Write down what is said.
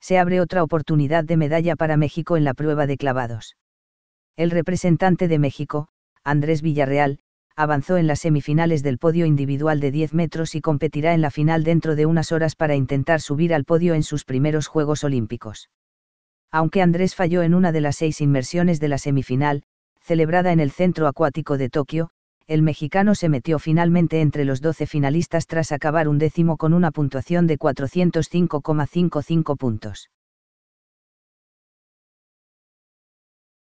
se abre otra oportunidad de medalla para México en la prueba de clavados. El representante de México, Andrés Villarreal, avanzó en las semifinales del podio individual de 10 metros y competirá en la final dentro de unas horas para intentar subir al podio en sus primeros Juegos Olímpicos. Aunque Andrés falló en una de las seis inmersiones de la semifinal, celebrada en el Centro Acuático de Tokio, el mexicano se metió finalmente entre los 12 finalistas tras acabar un décimo con una puntuación de 405,55 puntos.